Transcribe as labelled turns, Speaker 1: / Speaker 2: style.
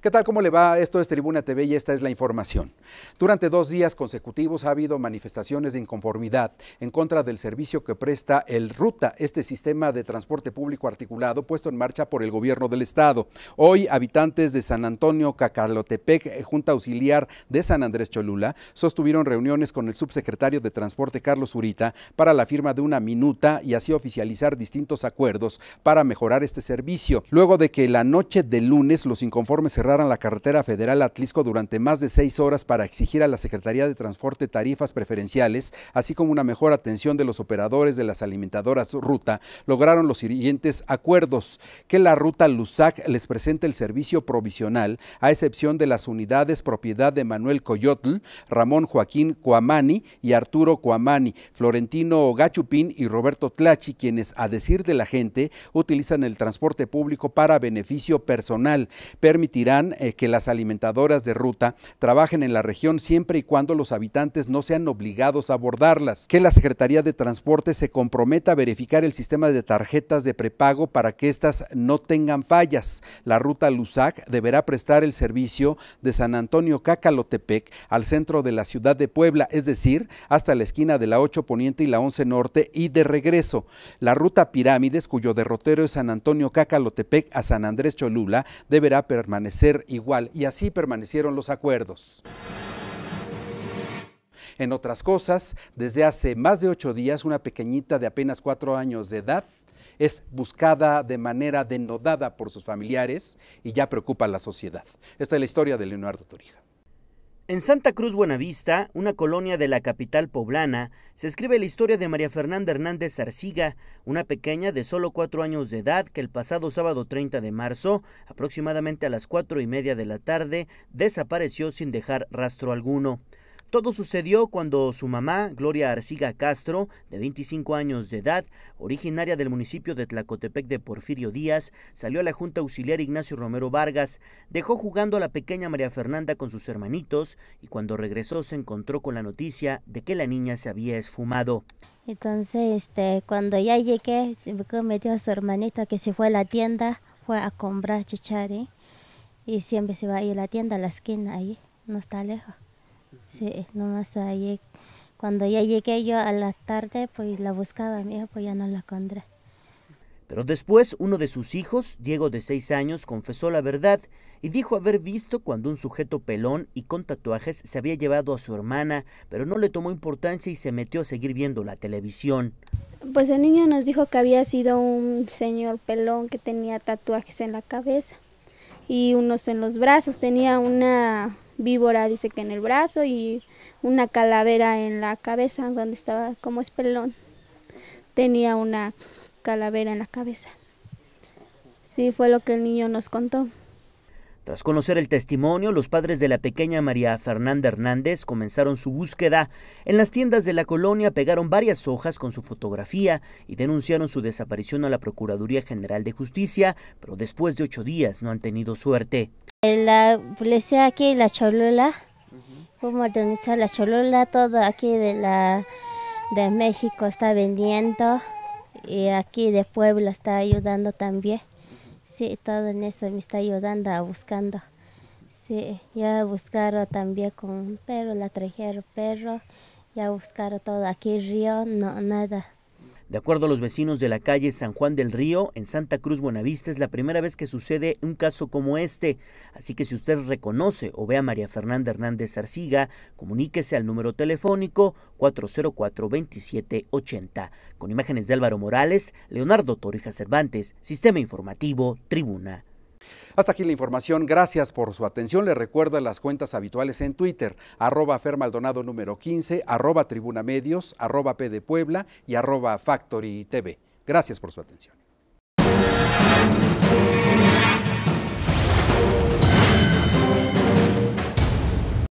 Speaker 1: ¿Qué tal? ¿Cómo le va? Esto es Tribuna TV y esta es la información. Durante dos días consecutivos ha habido manifestaciones de inconformidad en contra del servicio que presta el Ruta, este sistema de transporte público articulado puesto en marcha por el gobierno del estado. Hoy, habitantes de San Antonio, Cacalotepec, eh, Junta Auxiliar de San Andrés Cholula, sostuvieron reuniones con el subsecretario de Transporte Carlos Urita para la firma de una minuta y así oficializar distintos acuerdos para mejorar este servicio. Luego de que la noche de lunes los inconformes cerraron la carretera federal Atlisco durante más de seis horas para exigir a la Secretaría de Transporte tarifas preferenciales, así como una mejor atención de los operadores de las alimentadoras Ruta, lograron los siguientes acuerdos. Que la Ruta Lusac les presente el servicio provisional, a excepción de las unidades propiedad de Manuel Coyotl, Ramón Joaquín Cuamani y Arturo Cuamani, Florentino Gachupín y Roberto Tlachi, quienes, a decir de la gente, utilizan el transporte público para beneficio personal. Permitirán eh, que las alimentadoras de ruta trabajen en la región siempre y cuando los habitantes no sean obligados a abordarlas. Que la Secretaría de Transporte se comprometa a verificar el sistema de tarjetas de prepago para que éstas no tengan fallas. La ruta Lusac deberá prestar el servicio de San Antonio Cacalotepec al centro de la ciudad de Puebla, es decir, hasta la esquina de la 8 Poniente y la 11 Norte y de regreso. La ruta Pirámides, cuyo derrotero es San Antonio Cacalotepec a San Andrés Cholula, deberá permanecer igual y así permanecieron los acuerdos. En otras cosas, desde hace más de ocho días, una pequeñita de apenas cuatro años de edad es buscada de manera denodada por sus familiares
Speaker 2: y ya preocupa a la sociedad. Esta es la historia de Leonardo Torija. En Santa Cruz Buenavista, una colonia de la capital poblana, se escribe la historia de María Fernanda Hernández Arciga, una pequeña de solo cuatro años de edad que el pasado sábado 30 de marzo, aproximadamente a las cuatro y media de la tarde, desapareció sin dejar rastro alguno. Todo sucedió cuando su mamá, Gloria Arciga Castro, de 25 años de edad, originaria del municipio de Tlacotepec de Porfirio Díaz, salió a la Junta Auxiliar Ignacio Romero Vargas, dejó jugando a la pequeña María Fernanda con sus hermanitos y cuando regresó se encontró con la noticia de que la niña se había esfumado.
Speaker 3: Entonces, este, cuando ya llegué, se metió a su hermanita que se fue a la tienda, fue a comprar chichari y siempre se va a ir a la tienda a la esquina ahí, no está lejos. Sí, nomás ahí, eh, cuando ya llegué yo a la tarde, pues la buscaba, mi hijo, pues ya no la encontré.
Speaker 2: Pero después uno de sus hijos, Diego de seis años, confesó la verdad y dijo haber visto cuando un sujeto pelón y con tatuajes se había llevado a su hermana, pero no le tomó importancia y se metió a seguir viendo la televisión.
Speaker 3: Pues el niño nos dijo que había sido un señor pelón que tenía tatuajes en la cabeza y unos en los brazos, tenía una víbora, dice que en el brazo y una calavera en la cabeza, donde estaba como espelón. Tenía una calavera en la cabeza. Sí, fue lo que el niño nos contó.
Speaker 2: Tras conocer el testimonio, los padres de la pequeña María Fernanda Hernández comenzaron su búsqueda. En las tiendas de la colonia pegaron varias hojas con su fotografía y denunciaron su desaparición a la Procuraduría General de Justicia, pero después de ocho días no han tenido suerte.
Speaker 3: La policía aquí, la cholula como modernizar la Cholula, todo aquí de, la, de México está vendiendo y aquí de Puebla está ayudando también sí, todo en eso, me está ayudando, a buscando. Sí, ya buscaron también con un perro, la trajeron perro, ya buscaron todo. Aquí río, no, nada.
Speaker 2: De acuerdo a los vecinos de la calle San Juan del Río, en Santa Cruz Buenavista es la primera vez que sucede un caso como este, así que si usted reconoce o ve a María Fernanda Hernández Arciga, comuníquese al número telefónico 404-2780. Con imágenes de Álvaro Morales, Leonardo Torija Cervantes, Sistema Informativo, Tribuna
Speaker 1: hasta aquí la información. Gracias por su atención. Le recuerda las cuentas habituales en Twitter, arroba fermaldonado número 15, arroba tribuna medios, arroba p y arroba factory tv. Gracias por su atención.